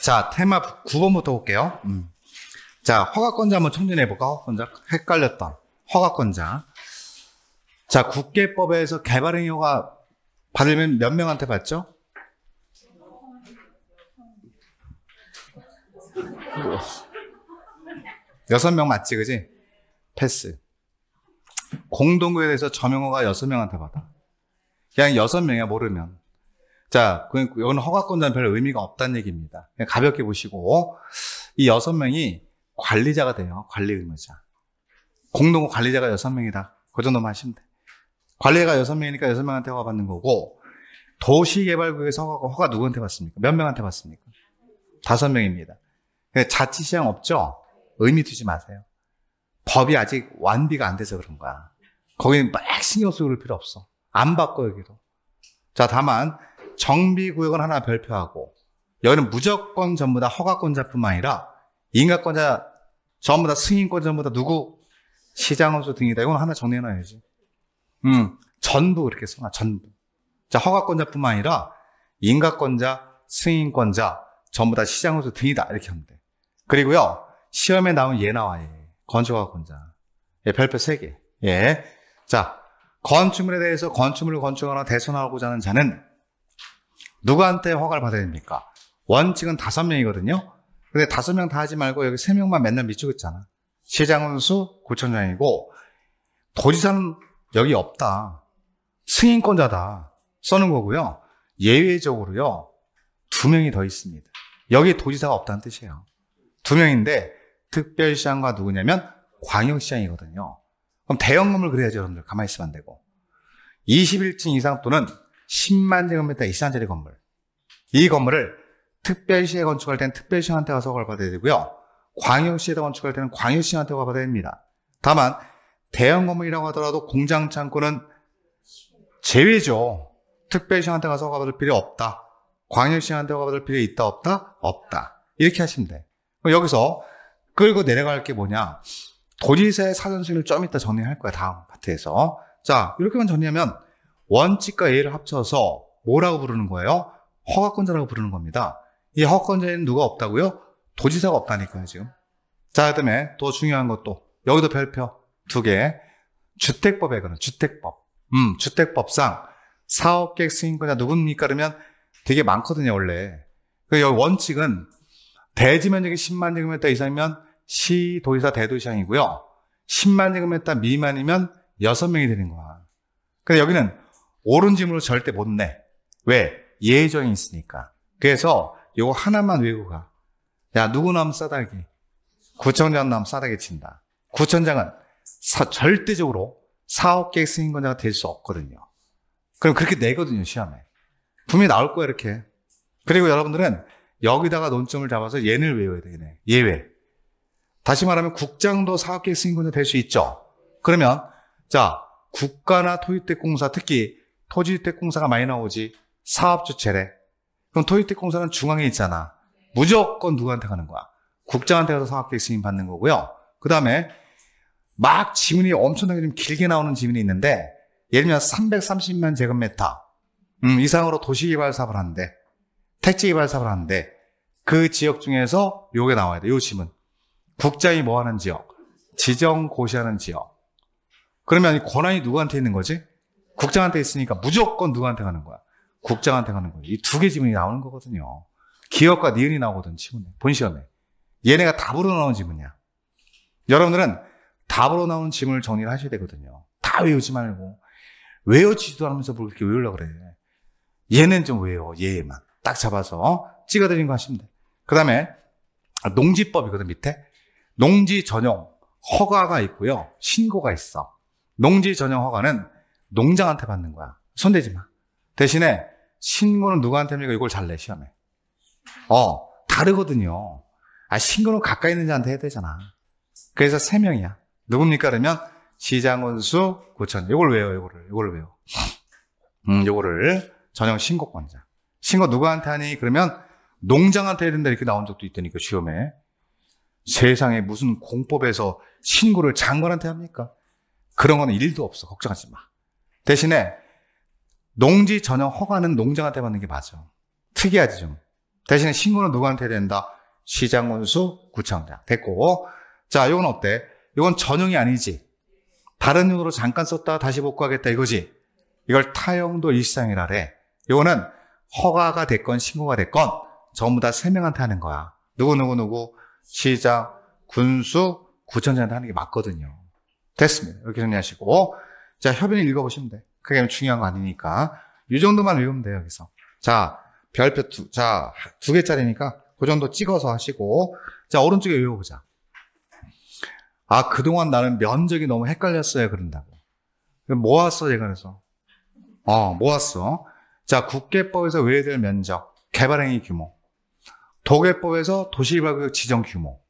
자, 테마 9번부터 볼게요. 음. 자, 허가권자 한번 청진해볼까? 허가권자. 헷갈렸다. 허가권자. 자, 국계법에서 개발행위 가 받으면 몇 명한테 받죠? 여섯 명 맞지, 그지? 패스. 공동구에 대해서 저명허가 여섯 명한테 받아. 그냥 여섯 명이야, 모르면. 자, 이건 허가권자는 별 의미가 없다는 얘기입니다. 가볍게 보시고 이 여섯 명이 관리자가 돼요. 관리 의무자. 공동 관리자가 여섯 명이다. 그 정도만 하시면 돼. 관리가 여섯 명이니까 여섯 명한테 허가 받는 거고 도시개발구에서 허가, 허가 누구한테 받습니까? 몇 명한테 받습니까? 다섯 명입니다. 그러니까 자치 시장 없죠? 의미 두지 마세요. 법이 아직 완비가 안 돼서 그런 거야. 거기는 막 신경 쓰고 그럴 필요 없어. 안 바꿔 여기도자 다만 정비구역은 하나 별표하고 여기는 무조건 전부 다 허가권자뿐만 아니라 인가권자 전부 다 승인권 전부 다 누구? 시장업소 등이다. 이건 하나 정리해놔야지. 음, 전부 이렇게 써놔. 전부. 자, 허가권자뿐만 아니라 인가권자, 승인권자 전부 다 시장업소 등이다. 이렇게 하면 돼. 그리고요. 시험에 나온 얘 예 나와 얘. 예. 건축허가권자. 예, 별표 3개. 예. 자, 건축물에 대해서 건축물을 건축하거나 대선하고자 하는 자는 누구한테 허가를 받아야 됩니까? 원칙은 다섯 명이거든요. 근데 다섯 명 다 하지 말고 여기 세 명만 맨날 미치고 있잖아. 시장은 수구청장이고 도지사는 여기 없다. 승인권자다. 써는 거고요. 예외적으로요. 두 명이 더 있습니다. 여기 도지사가 없다는 뜻이에요. 두 명인데 특별시장과 누구냐면 광역시장이거든요. 그럼 대형 금을 그래야죠, 여러분들. 가만히 있으면 안 되고. 21층 이상 또는 10만 제곱미터 이상짜리 건물. 이 건물을 특별시에 건축할 때는 특별시한테 가서 허가받아야 되고요. 광역시에다 건축할 때는 광역시한테 허가받아야 됩니다. 다만 대형 건물이라고 하더라도 공장 창고는 제외죠. 특별시한테 가서 허가받을 필요 없다. 광역시한테 허가받을 필요 있다 없다? 없다. 이렇게 하시면 돼. 그럼 여기서 끌고 내려갈 게 뭐냐? 도지사의 사전수위를좀 이따 정리할 거야. 다음 파트에서. 자, 이렇게만 정리하면 원칙과 예를 의 합쳐서 뭐라고 부르는 거예요? 허가권자라고 부르는 겁니다. 이 허가권자에는 누가 없다고요? 도지사가 없다니까요, 지금. 자, 그 다음에 또 중요한 것도, 여기도 별표 두 개. 주택법에 관한, 주택법. 음, 주택법상 사업계획 승인권자 누굽니까? 그러면 되게 많거든요, 원래. 그 여기 원칙은 대지 면적이 10만 제곱미터 이상이면 시, 도지사, 대도시장이고요. 10만 제곱미터 미만이면 6명이 되는 거야. 근데 여기는 옳은 질문을 절대 못 내. 왜? 예정이 있으니까. 그래서 이거 하나만 외우고 가. 야, 누구 나면 싸다기. 구청장 나면 싸다기 친다. 구청장은 사, 절대적으로 사업계획 승인권자가 될 수 없거든요. 그럼 그렇게 내거든요, 시험에. 분명히 나올 거야, 이렇게. 그리고 여러분들은 여기다가 논점을 잡아서 얘를 외워야 되겠네. 예외. 다시 말하면 국장도 사업계획 승인권자 될수 있죠. 그러면, 자, 국가나 토익대공사 특히 토지주택공사가 많이 나오지. 사업주체래. 그럼 토지주택공사는 중앙에 있잖아. 무조건 누구한테 가는 거야? 국장한테 가서 사업계획 승인 받는 거고요. 그 다음에 막 지문이 엄청나게 좀 길게 나오는 지문이 있는데 예를 들면 330만 제곱미터 음, 이상으로 도시개발 사업을 하는데 택지개발 사업을 하는데 그 지역 중에서 요게 나와야 돼요. 요 지문. 국장이 뭐 하는 지역? 지정 고시하는 지역. 그러면 권한이 누구한테 있는 거지? 국장한테 있으니까 무조건 누구한테 가는 거야? 국장한테 가는 거야. 이 두 개 지문이 나오는 거거든요. 기업과 니은이 나오거든, 지문에. 본 시험에. 얘네가 답으로 나오는 지문이야. 여러분들은 답으로 나오는 지문을 정리를 하셔야 되거든요. 다 외우지 말고. 외워지도 않으면서 뭘 이렇게 외우려고 그래. 얘는 좀 외워, 얘만. 딱 잡아서 어? 찍어드린거 하시면 돼. 그 다음에 농지법이거든, 밑에. 농지 전용 허가가 있고요. 신고가 있어. 농지 전용 허가는 농장한테 받는 거야. 손대지 마. 대신에 신고는 누구한테 합니까? 이걸 잘 내, 시험에. 어, 다르거든요. 아, 신고는 가까이 있는 자한테 해야 되잖아. 그래서 세 명이야. 누굽니까? 그러면 시장원수구천 이걸 왜요? 이거를. 이걸 외워. 음, 요거를 전형 신고권자. 신고 누구한테 하니? 그러면 농장한테 해야 된다 이렇게 나온 적도 있다니까 시험에. 세상에 무슨 공법에서 신고를 장관한테 합니까? 그런 거는 일도 없어. 걱정하지 마. 대신에 농지 전용 허가는 농장한테 받는 게 맞아. 특이하지 좀. 대신에 신고는 누구한테 해야 된다? 시장군수, 구청장. 됐고. 자, 이건 어때? 이건 전용이 아니지. 다른 용으로 잠깐 썼다 다시 복구하겠다 이거지. 이걸 타용도 일상이라래. 이거는 허가가 됐건 신고가 됐건 전부 다 세 명한테 하는 거야. 누구누구누구 시장, 군수, 구청장한테 하는 게 맞거든요. 됐습니다. 이렇게 정리하시고. 자, 협연을 읽어보시면 돼. 그게 중요한 거 아니니까. 이 정도만 읽으면 돼요, 여기서. 자, 별표 두, 자, 두 개짜리니까 그 정도 찍어서 하시고. 자, 오른쪽에 읽어보자 아, 그동안 나는 면적이 너무 헷갈렸어요. 그런다고. 모았어, 얘가 그래서. 어, 모았어. 자, 국계법에서 외야될 면적, 개발행위 규모. 도계법에서 도시개발구 지정 규모.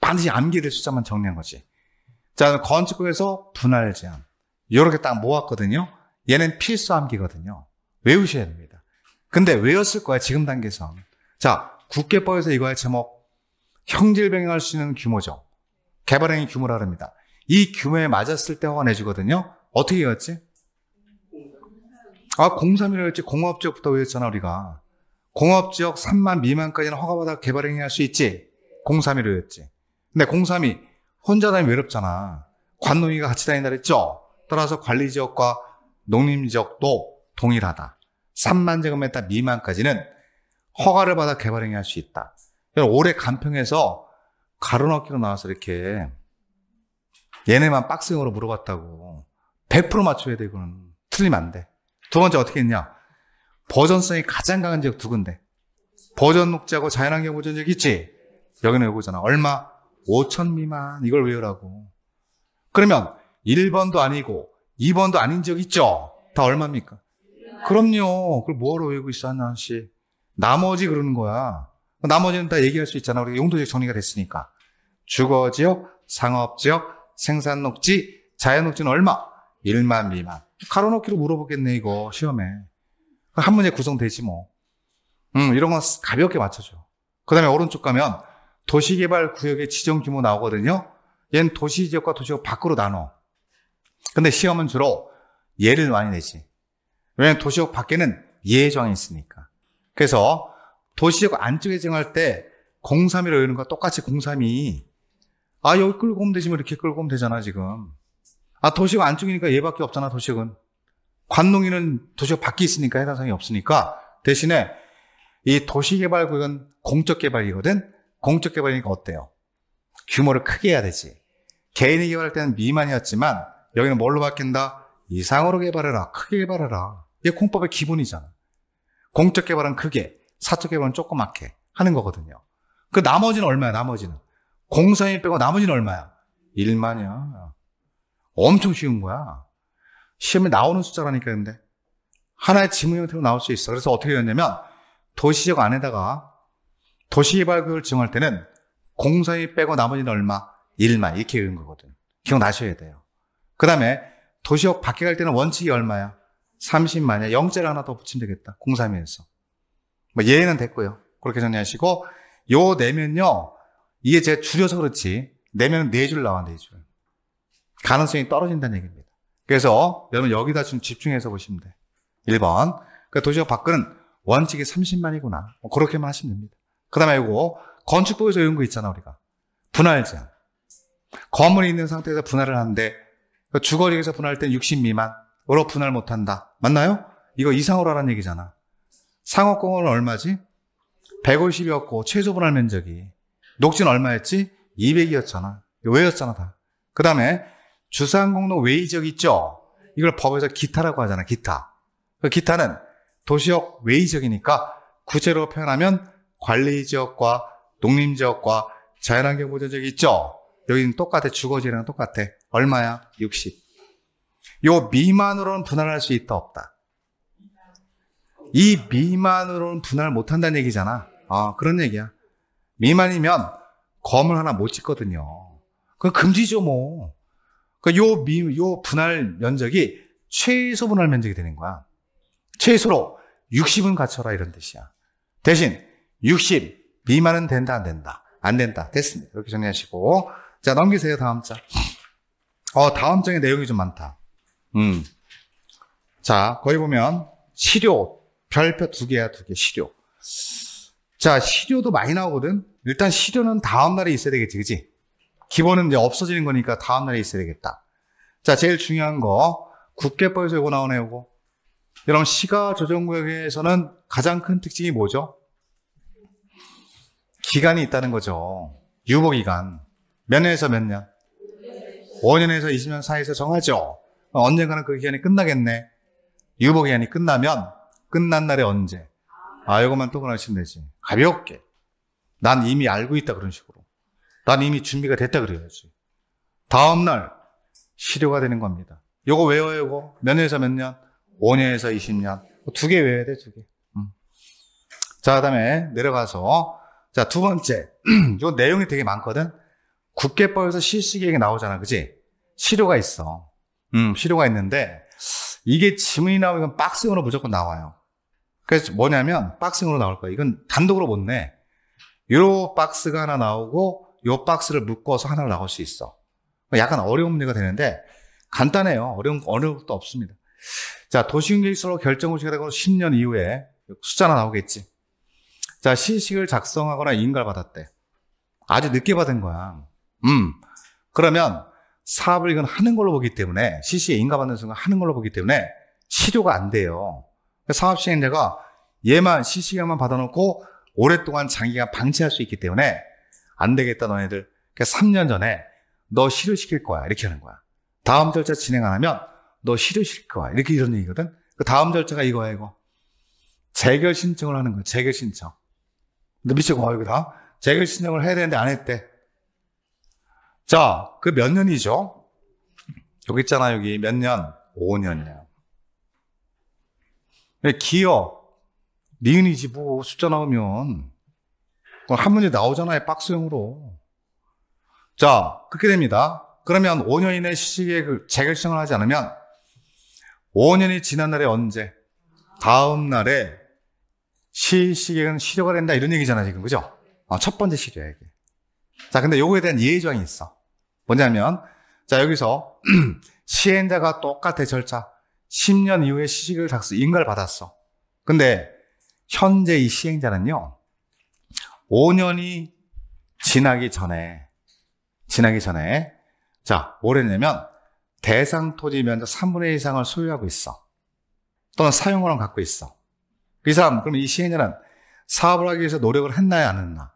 반드시 암기될 숫자만 정리한 거지. 자, 건축법에서 분할 제한. 이렇게 딱 모았거든요. 얘는 필수 암기거든요. 외우셔야 됩니다. 근데 외웠을 거야, 지금 단계에 자, 국게법에서 이거의 제목. 형질병행할 수 있는 규모죠. 개발행위 규모라 합니다. 이 규모에 맞았을 때 허가 내주거든요. 어떻게 외웠지? 아, 공삼이라고 했지. 공업지역부터 외웠잖아, 우리가. 공업지역 3만 미만까지는 허가받아 개발행위 할 수 있지. 공삼이로 외웠지. 근데 공삼이 혼자 다니면 외롭잖아. 관농이가 같이 다닌다 그랬죠? 따라서 관리 지역과 농림 지역도 동일하다. 3만 제곱미터 미만까지는 허가를 받아 개발 행위할 수 있다. 올해 간평에서 가로넣기로 나와서 이렇게 얘네만 박스형으로 물어봤다고 100% 맞춰야 돼 이거는 틀리면 안 돼. 두 번째 어떻게 했냐? 버전성이 가장 강한 지역 두 군데. 버전 녹지하고 자연환경 보전 지역 있지? 여기는 요거잖아. 얼마? 5천 미만 이걸 외우라고. 그러면 1번도 아니고 2번도 아닌 적 있죠? 다 얼마입니까? 그럼요. 그걸 뭐하러 외우고 있어, 한나 씨. 나머지 그러는 거야. 나머지는 다 얘기할 수 있잖아. 우리가 용도적 정리가 됐으니까. 주거 지역, 상업 지역, 생산 녹지, 자연 녹지는 얼마? 1만 미만. 가로놓기로 물어보겠네, 이거, 시험에. 한 문제 구성되지, 뭐. 음, 이런 건 가볍게 맞춰줘. 그 다음에 오른쪽 가면 도시개발 구역의 지정 규모 나오거든요. 얘 도시 지역과 도시역 밖으로 나눠. 근데 시험은 주로 예를 많이 내지. 왜냐면 도시역 밖에는 예정이 있으니까. 그래서 도시역 안쪽에 정할 때 031을 외우는 거 똑같이 032. 아, 여기 끌고 오면 되지, 뭐 이렇게 끌고 오면 되잖아, 지금. 아, 도시역 안쪽이니까 얘밖에 없잖아, 도시역은. 관농이는 도시역 밖에 있으니까 해당성이 없으니까. 대신에 이 도시개발구역은 공적개발이거든? 공적개발이니까 어때요? 규모를 크게 해야 되지. 개인이 개발할 때는 미만이었지만 여기는 뭘로 바뀐다? 이상으로 개발해라. 크게 개발해라. 이게 공법의 기본이잖아. 공적 개발은 크게, 사적 개발은 조그맣게 하는 거거든요. 그 나머지는 얼마야, 나머지는? 공사에 빼고 나머지는 얼마야? 1만이야. 엄청 쉬운 거야. 시험에 나오는 숫자라니까, 근데. 하나의 지문 형태로 나올 수 있어. 그래서 어떻게 되었냐면, 도시적 안에다가 도시개발구역을 정할 때는 공사에 빼고 나머지는 얼마? 1만. 이렇게 외운 거거든. 기억나셔야 돼요. 그 다음에 도시역 밖에 갈 때는 원칙이 얼마야? 30만이야. 0자를 하나 더 붙이면 되겠다. 0 3에서뭐 예는 됐고요. 그렇게 정리하시고 요 내면요. 이게 제가 줄여서 그렇지 내면은 네 줄 나와 4 줄. 가능성이 떨어진다는 얘기입니다. 그래서 여러분 여기다 좀 집중해서 보시면 돼. 1번. 그 그러니까 도시역 밖은 원칙이 30만이구나. 뭐 그렇게만 하시면 됩니다. 그 다음에 이거 건축법에서 이런 거 있잖아 우리가. 분할 제한. 건물이 있는 상태에서 분할을 하는데 그러니까 주거리에서 분할 땐60 미만으로 분할 못한다. 맞나요? 이거 이상으로 하라는 얘기잖아. 상업공원은 얼마지? 150이었고 최소 분할 면적이. 녹지는 얼마였지? 200이었잖아. 외였잖아 다. 그 다음에 주상공로 외 이적 있죠? 이걸 법에서 기타라고 하잖아. 기타. 그 기타는 도시역 외 이적이니까 구체로 표현하면 관리지역과 농림지역과 자연환경 보존지역이 있죠? 여기는 똑같아. 주거지랑 똑같아. 얼마야? 60. 요 미만으로는 분할할 수 있다 없다. 이 미만으로는 분할 못 한다는 얘기잖아. 아, 그런 얘기야. 미만이면 검을 하나 못 찍거든요. 그 금지죠, 뭐. 그요 그러니까 미, 요 분할 면적이 최소 분할 면적이 되는 거야. 최소로 60은 갖춰라 이런 뜻이야. 대신 60 미만은 된다 안 된다 안 된다 됐습니다. 이렇게 정리하시고 자 넘기세요 다음 자. 어, 다음 장에 내용이 좀 많다. 음. 자, 거기 보면 시료, 별표 두 개야, 두 개, 시료. 자, 시료도 많이 나오거든? 일단 시료는 다음날에 있어야 되겠지, 그지? 기본은 이제 없어지는 거니까 다음날에 있어야 되겠다. 자, 제일 중요한 거, 국계법에서 요거 나오네요, 요거. 여러분, 시가 조정구역에서는 가장 큰 특징이 뭐죠? 기간이 있다는 거죠. 유보기간. 몇 년에서 몇 년? 5년에서 20년 사이에서 정하죠. 어, 언젠가는 그 기간이 끝나겠네. 유보 기간이 끝나면 끝난 날에 언제? 아, 이것만 또 그러시면 되지. 가볍게. 난 이미 알고 있다 그런 식으로. 난 이미 준비가 됐다 그래야지. 다음 날 실효가 되는 겁니다. 요거 외워요, 요거. 몇 년에서 몇 년? 5년에서 20년. 뭐 두개 외워야 돼, 두 개. 음. 자, 그 다음에 내려가서. 자, 두 번째. 이 내용이 되게 많거든. 국계법에서 실시계획이 나오잖아. 그지? 시료가 있어. 음, 시료가 있는데 이게 지문이 나오면 박스형으로 무조건 나와요. 그래서 뭐냐면 박스형으로 나올 거야. 이건 단독으로 못 내. 요 박스가 하나 나오고 요 박스를 묶어서 하나를 나올 수 있어. 약간 어려운 문제가 되는데 간단해요. 어려운 어려운 것도 없습니다. 자, 도시군 계획서로 결정을 시게 되고 10년 이후에 숫자나 나오겠지. 자, 시식을 작성하거나 인가를 받았대. 아주 늦게 받은 거야. 음. 그러면 사업을 이건 하는 걸로 보기 때문에 CC에 인가받는 순간 하는 걸로 보기 때문에 치료가안 돼요. 그러니까 사업 시행자가 얘만 CC가만 받아놓고 오랫동안 장기간 방치할 수 있기 때문에 안 되겠다 너네들. 그러니 3년 전에 너 실효시킬 거야 이렇게 하는 거야. 다음 절차 진행 안 하면 너 실효시킬 거야 이렇게 이런 얘기거든. 그 다음 절차가 이거야 이거. 재결 신청을 하는 거야 재결 신청. 근데 미치고 어 이거 다 재결 신청을 해야 되는데 안 했대. 자, 그 몇 년이죠? 여기 있잖아, 여기 몇 년? 5년이야. 기업, 니은이지 뭐 숫자 나오면 한문이 나오잖아요, 박스형으로. 자, 그렇게 됩니다. 그러면 5년 이내 시기에 그 재결정을 하지 않으면 5년이 지난 날에 언제? 다음 날에 시시계획 실효가 된다 이런 얘기잖아 지금 그죠? 아, 첫 번째 실효야 이게. 자 근데 요거에 대한 예외조항이 있어. 뭐냐면 자 여기서 시행자가 똑같은 절차 10년 이후에 시식을 닥스 인가를 받았어. 근데 현재 이 시행자는요 5년이 지나기 전에 지나기 전에 자 뭐랬냐면 대상 토지 면적 3분의 1 이상을 소유하고 있어. 또는 사용권을 갖고 있어. 이 사람 그럼 이 시행자는 사업을 하기 위해서 노력을 했나요 안 했나?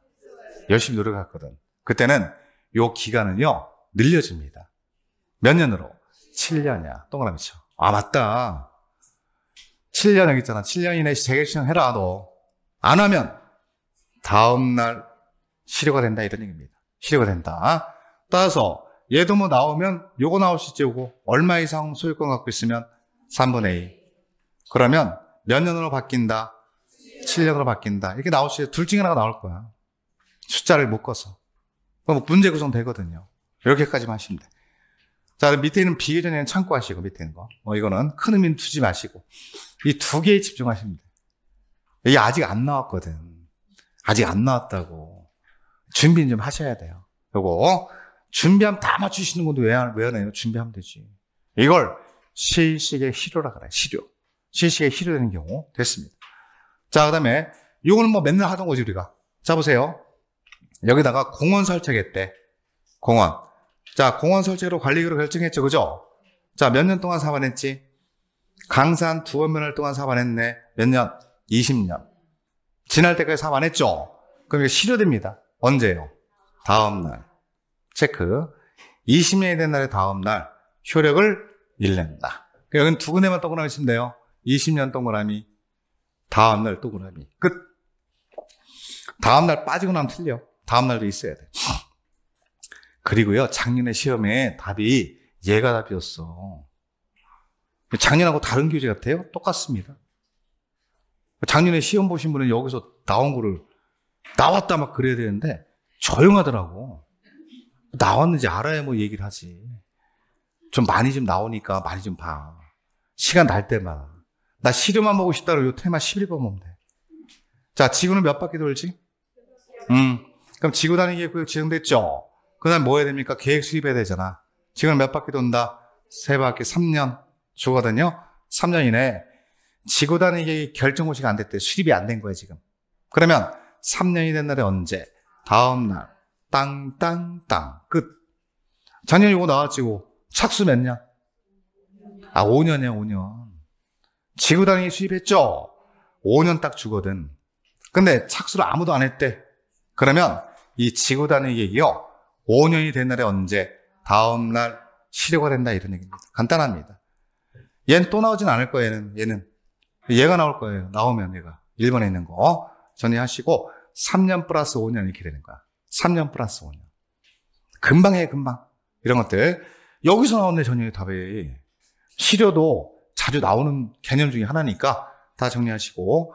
열심히 노력했거든. 그때는 요 기간은요 늘려집니다몇 년으로? 7년이야. 동그라미 쳐. 아, 맞다. 7년 여기 있잖아. 7년 이내에 재결신청 해라, 너. 안 하면 다음날 실효가 된다, 이런 얘기입니다. 실효가 된다. 따라서 얘도 뭐 나오면 요거 나올 수 있지, 요거. 얼마 이상 소유권 갖고 있으면 3분의 2. 그러면 몇 년으로 바뀐다? 7년으로 바뀐다. 이렇게 나올 수 있어. 둘 중에 하나가 나올 거야. 숫자를 묶어서 그럼 문제 구성되거든요. 이렇게까지만 하시면 돼. 자, 밑에 있는 비회전에는 참고하시고, 밑에 있는 거. 뭐, 이거는 큰 의미는 두지 마시고. 이 두 개에 집중하시면 돼. 이게 아직 안 나왔거든. 아직 안 나왔다고. 준비 는좀 하셔야 돼요. 요거, 준비하면 다 맞추시는 건데 왜, 안, 왜 하나요? 준비하면 되지. 이걸 실식의 희료라 그래요. 실효. 실식의 희료되는 경우 됐습니다. 자, 그 다음에, 요거는 뭐 맨날 하던 거지, 우리가. 자, 보세요. 여기다가 공원 설정했대. 공원. 자, 공원 설치로 관리기로 결정했죠. 그죠? 자, 몇 년 동안 사반했지? 강산 두어면을 동안 사반했네. 몇 년? 20년. 지날 때까지 사반했죠? 그럼 이게 실효됩니다. 언제요? 다음날. 체크. 20년이 된 날의 다음날. 효력을 일낸다. 여기두 군데만 동그라미 치면 돼요. 20년 동그라미. 다음날 동그라미. 끝. 다음날 빠지고 나면 틀려. 다음날도 있어야 돼. 그리고요, 작년에 시험에 답이 얘가 답이었어. 작년하고 다른 교재 같아요? 똑같습니다. 작년에 시험 보신 분은 여기서 나온 거를 나왔다 막 그래야 되는데 조용하더라고. 나왔는지 알아야 뭐 얘기를 하지. 좀 많이 좀 나오니까 많이 좀 봐. 시간 날 때마다. 나 시료만 먹고 싶다로 요 테마 11번 보면 돼. 자, 지구는 몇 바퀴 돌지? 음. 그럼 지구 다니기 구역 그 지정됐죠? 그다음 뭐 해야 됩니까? 계획 수립해야 되잖아. 지금 몇 바퀴 돈다? 세 바퀴 3년 주거든요. 3년 이내 지구 단위기 결정 고시가 안 됐대. 수립이 안 된 거야 지금. 그러면 3년이 된 날에 언제? 다음 날. 땅땅땅 끝. 작년 이거 나왔지고 착수 몇 년? 아 5년이야 5년. 지구 단위 수입했죠. 5년 딱 주거든. 근데 착수를 아무도 안 했대. 그러면 이 지구 단위 얘기요. 5년이 된 날에 언제? 다음 날 시료가 된다 이런 얘기입니다. 간단합니다. 얘는 또 나오진 않을 거예요. 얘는. 얘는. 얘가 나올 거예요. 나오면 얘가. 1번에 있는 거. 전이하시고 어? 3년 플러스 5년 이렇게 되는 거야. 3년 플러스 5년. 금방 해, 금방. 이런 것들. 여기서 나오네, 전이의 답이. 시료도 자주 나오는 개념 중에 하나니까 다 정리하시고.